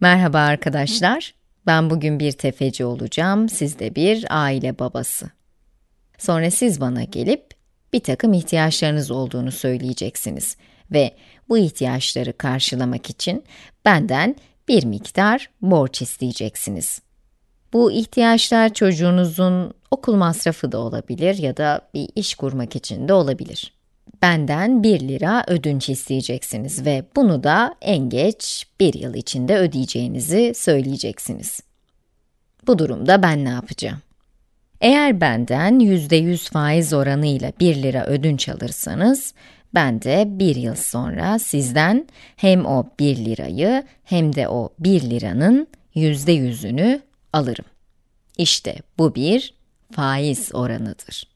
Merhaba arkadaşlar. Ben bugün bir tefeci olacağım, siz de bir aile babası. Sonra siz bana gelip bir takım ihtiyaçlarınız olduğunu söyleyeceksiniz ve bu ihtiyaçları karşılamak için benden bir miktar borç isteyeceksiniz. Bu ihtiyaçlar çocuğunuzun okul masrafı da olabilir ya da bir iş kurmak için de olabilir benden 1 lira ödünç isteyeceksiniz ve bunu da en geç 1 yıl içinde ödeyeceğinizi söyleyeceksiniz. Bu durumda ben ne yapacağım? Eğer benden %100 faiz oranıyla 1 lira ödünç alırsanız, ben de 1 yıl sonra sizden hem o 1 lirayı hem de o 1 liranın %100'ünü alırım. İşte bu bir faiz oranıdır.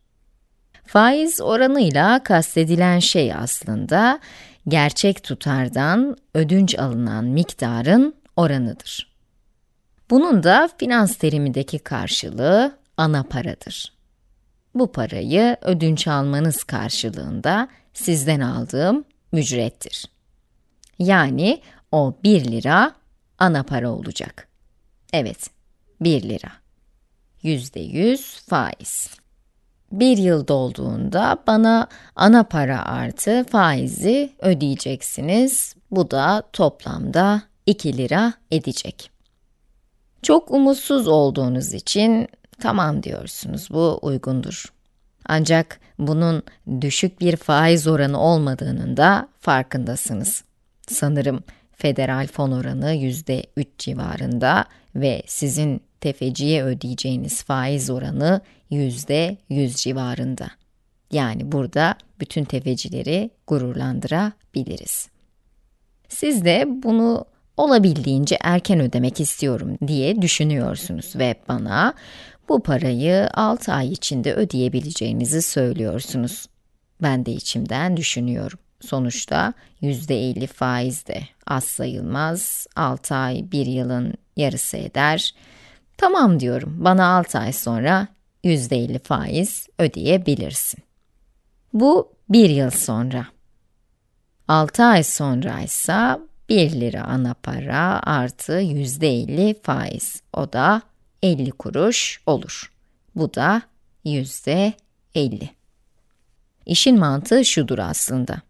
Faiz oranıyla kastedilen şey aslında gerçek tutardan ödünç alınan miktarın oranıdır. Bunun da finans terimindeki karşılığı ana paradır. Bu parayı ödünç almanız karşılığında sizden aldığım ücrettir. Yani o 1 lira ana para olacak. Evet, 1 lira. %100 faiz bir yıl dolduğunda bana ana para artı faizi ödeyeceksiniz. Bu da toplamda 2 lira edecek. Çok umutsuz olduğunuz için tamam diyorsunuz bu uygundur. Ancak bunun düşük bir faiz oranı olmadığının da farkındasınız. Sanırım federal fon oranı %3 civarında ve sizin tefeciye ödeyeceğiniz faiz oranı %100 civarında. Yani burada bütün tefecileri gururlandırabiliriz. Siz de bunu olabildiğince erken ödemek istiyorum diye düşünüyorsunuz ve bana bu parayı 6 ay içinde ödeyebileceğinizi söylüyorsunuz. Ben de içimden düşünüyorum. Sonuçta %50 faiz de az sayılmaz. 6 ay 1 yılın yarısı eder. Tamam diyorum, bana 6 ay sonra %50 faiz ödeyebilirsin. Bu 1 yıl sonra. 6 ay sonra ise 1 lira ana para artı %50 faiz. O da 50 kuruş olur. Bu da %50. İşin mantığı şudur aslında.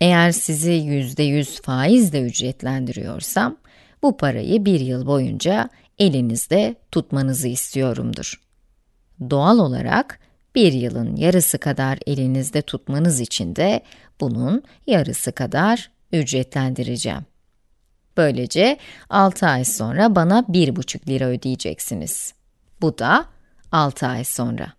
Eğer sizi %100 faizle ücretlendiriyorsam, bu parayı bir yıl boyunca elinizde tutmanızı istiyorumdur. Doğal olarak bir yılın yarısı kadar elinizde tutmanız için de bunun yarısı kadar ücretlendireceğim. Böylece 6 ay sonra bana 1,5 lira ödeyeceksiniz. Bu da 6 ay sonra.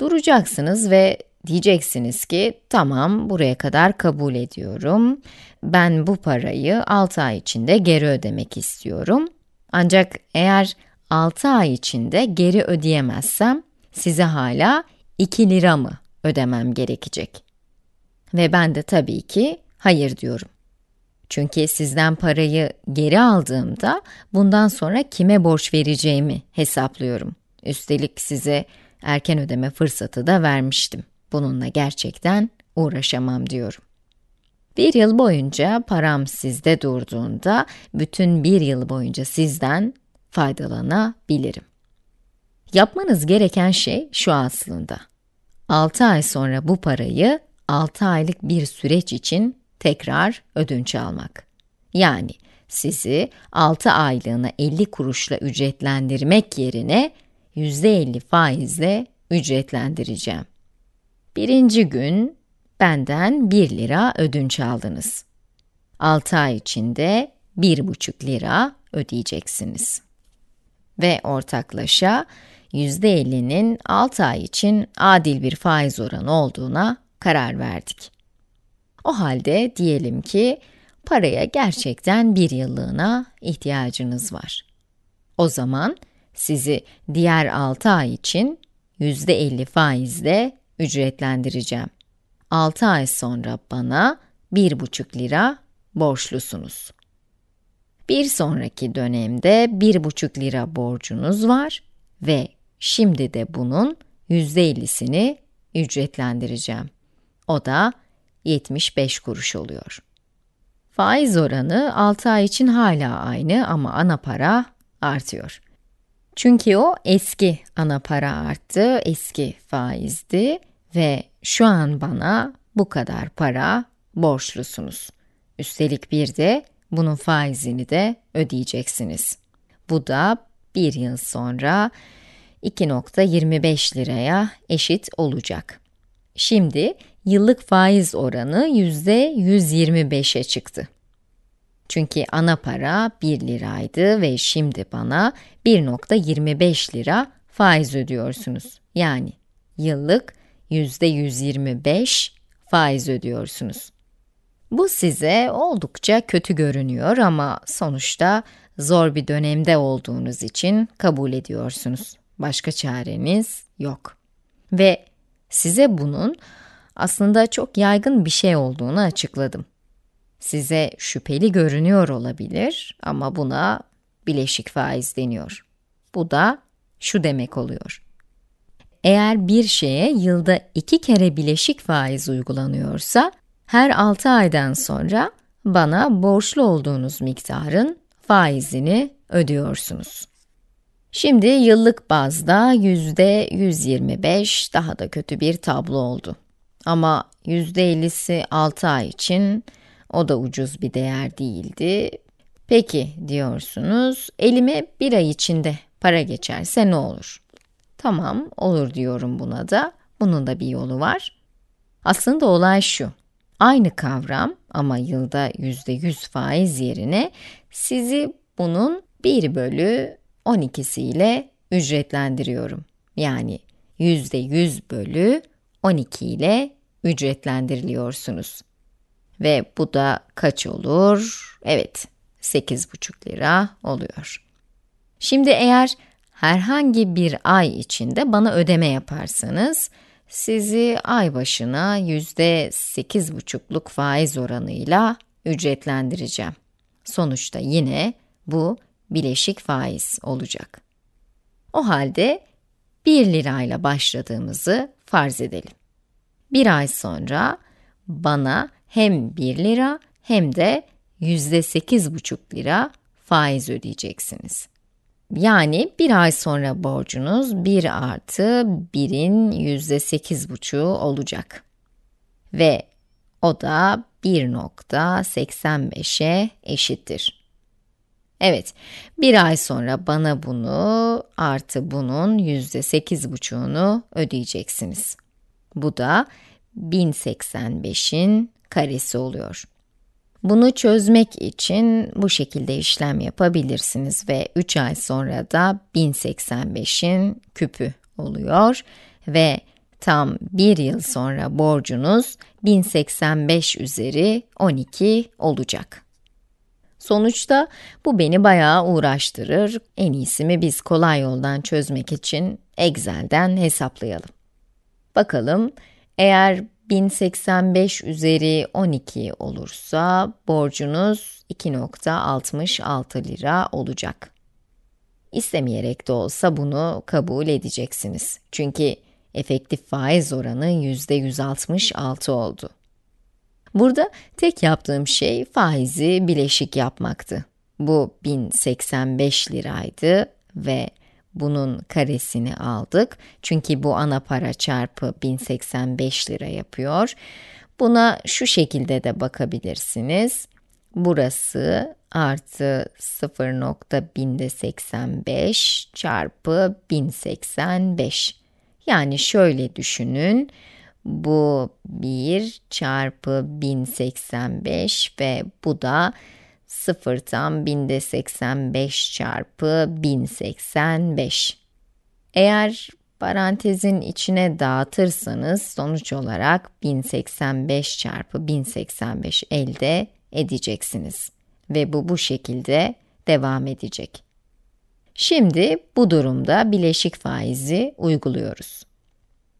Duracaksınız ve diyeceksiniz ki tamam buraya kadar kabul ediyorum. Ben bu parayı 6 ay içinde geri ödemek istiyorum ancak eğer 6 ay içinde geri ödeyemezsem size hala 2 lira mı ödemem gerekecek? Ve ben de tabii ki hayır diyorum. Çünkü sizden parayı geri aldığımda bundan sonra kime borç vereceğimi hesaplıyorum. Üstelik size erken ödeme fırsatı da vermiştim. Bununla gerçekten uğraşamam diyorum. Bir yıl boyunca param sizde durduğunda bütün bir yıl boyunca sizden faydalanabilirim. Yapmanız gereken şey şu aslında. 6 ay sonra bu parayı 6 aylık bir süreç için tekrar ödünç almak. Yani sizi 6 aylığına 50 kuruşla ücretlendirmek yerine %50 faizle ücretlendireceğim. Birinci gün benden 1 lira ödünç aldınız. 6 ay içinde 1,5 lira ödeyeceksiniz. Ve ortaklaşa %50'nin 6 ay için adil bir faiz oranı olduğuna karar verdik. O halde diyelim ki paraya gerçekten bir yıllığına ihtiyacınız var. O zaman sizi diğer 6 ay için %50 faizle ücretlendireceğim. 6 ay sonra bana 1,5 lira borçlusunuz. Bir sonraki dönemde 1,5 lira borcunuz var ve şimdi de bunun %50'sini ücretlendireceğim. O da 75 kuruş oluyor. Faiz oranı 6 ay için hala aynı ama ana para artıyor. Çünkü o eski ana para arttı, eski faizdi ve şu an bana bu kadar para borçlusunuz. Üstelik bir de bunun faizini de ödeyeceksiniz. Bu da bir yıl sonra 2.25 liraya eşit olacak. Şimdi yıllık faiz oranı %125'e çıktı. Çünkü ana para 1 liraydı ve şimdi bana 1.25 lira faiz ödüyorsunuz. Yani yıllık %125 faiz ödüyorsunuz. Bu size oldukça kötü görünüyor ama sonuçta zor bir dönemde olduğunuz için kabul ediyorsunuz. Başka çareniz yok. Ve size bunun aslında çok yaygın bir şey olduğunu açıkladım. Size şüpheli görünüyor olabilir ama buna bileşik faiz deniyor. Bu da şu demek oluyor. Eğer bir şeye yılda iki kere bileşik faiz uygulanıyorsa, her 6 aydan sonra bana borçlu olduğunuz miktarın faizini ödüyorsunuz. Şimdi yıllık bazda yüzde %125 daha da kötü bir tablo oldu. Ama yüzde %50'si 6 ay için o da ucuz bir değer değildi. Peki diyorsunuz, elime bir ay içinde para geçerse ne olur? Tamam olur diyorum buna da. Bunun da bir yolu var. Aslında olay şu. Aynı kavram ama yılda %100 faiz yerine sizi bunun 1 bölü 12'si ile ücretlendiriyorum. Yani %100 bölü 12 ile ücretlendiriliyorsunuz. Ve bu da kaç olur? Evet, 8,5 lira oluyor. Şimdi eğer herhangi bir ay içinde bana ödeme yaparsanız sizi ay başına yüzde sekiz buçukluk faiz oranıyla ücretlendireceğim. Sonuçta yine bu bileşik faiz olacak. O halde 1 lirayla başladığımızı farz edelim. Bir ay sonra bana hem 1 lira hem de yüzde sekiz buçuk lira faiz ödeyeceksiniz. Yani bir ay sonra borcunuz 1 artı 1'in %8,5'u olacak. Ve o da 1.85'e eşittir. Evet, bir ay sonra bana bunu artı bunun %8,5'unu ödeyeceksiniz. Bu da 1085'in karesi oluyor. Bunu çözmek için bu şekilde işlem yapabilirsiniz ve 3 ay sonra da 1085'in küpü oluyor ve tam 1 yıl sonra borcunuz 1085 üzeri 12 olacak. Sonuçta bu beni bayağı uğraştırır. En iyisi mi biz kolay yoldan çözmek için Excel'den hesaplayalım. Bakalım eğer 1085 üzeri 12 olursa borcunuz 2.66 lira olacak. İstemeyerek de olsa bunu kabul edeceksiniz. Çünkü efektif faiz oranı %166 oldu. Burada tek yaptığım şey faizi bileşik yapmaktı. Bu 1085 liraydı ve bunun karesini aldık. Çünkü bu ana para çarpı 1085 lira yapıyor. Buna şu şekilde de bakabilirsiniz. Burası artı 0.1085 çarpı 1085. Yani şöyle düşünün. Bu 1 çarpı 1085 ve bu da sıfırtan binde 85 çarpı 1085. Eğer parantezin içine dağıtırsanız sonuç olarak 1085 çarpı 1085 elde edeceksiniz. Ve bu bu şekilde devam edecek. Şimdi bu durumda bileşik faizi uyguluyoruz.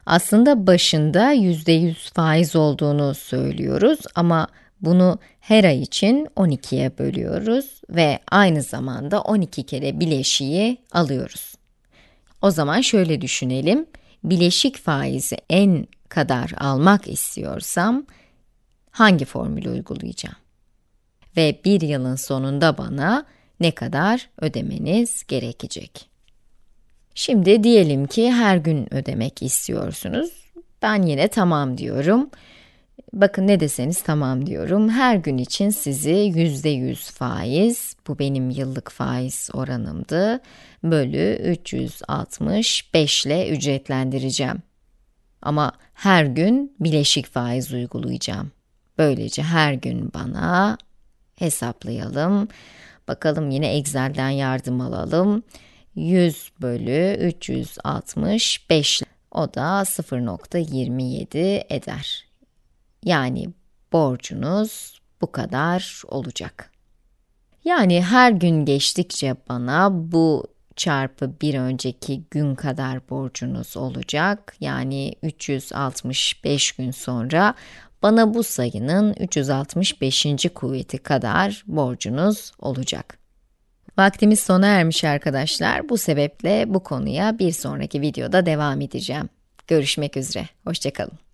Aslında başında %100 faiz olduğunu söylüyoruz ama bunu her ay için 12'ye bölüyoruz ve aynı zamanda 12 kere bileşiği alıyoruz. O zaman şöyle düşünelim. Bileşik faizi en kadar almak istiyorsam hangi formülü uygulayacağım? Ve bir yılın sonunda bana ne kadar ödemeniz gerekecek? Şimdi diyelim ki her gün ödemek istiyorsunuz. Ben yine tamam diyorum. Bakın ne deseniz tamam diyorum. Her gün için sizi %100 faiz, bu benim yıllık faiz oranımdı, bölü 365 ile ücretlendireceğim. Ama her gün bileşik faiz uygulayacağım. Böylece her gün bana hesaplayalım. Bakalım yine Excel'den yardım alalım. 100 bölü 365 o da 0.27 eder. Yani borcunuz bu kadar olacak. Yani her gün geçtikçe bana bu çarpı bir önceki gün kadar borcunuz olacak. Yani 365 gün sonra bana bu sayının 365. kuvveti kadar borcunuz olacak. Vaktimiz sona ermiş arkadaşlar. Bu sebeple bu konuya bir sonraki videoda devam edeceğim. Görüşmek üzere. Hoşçakalın.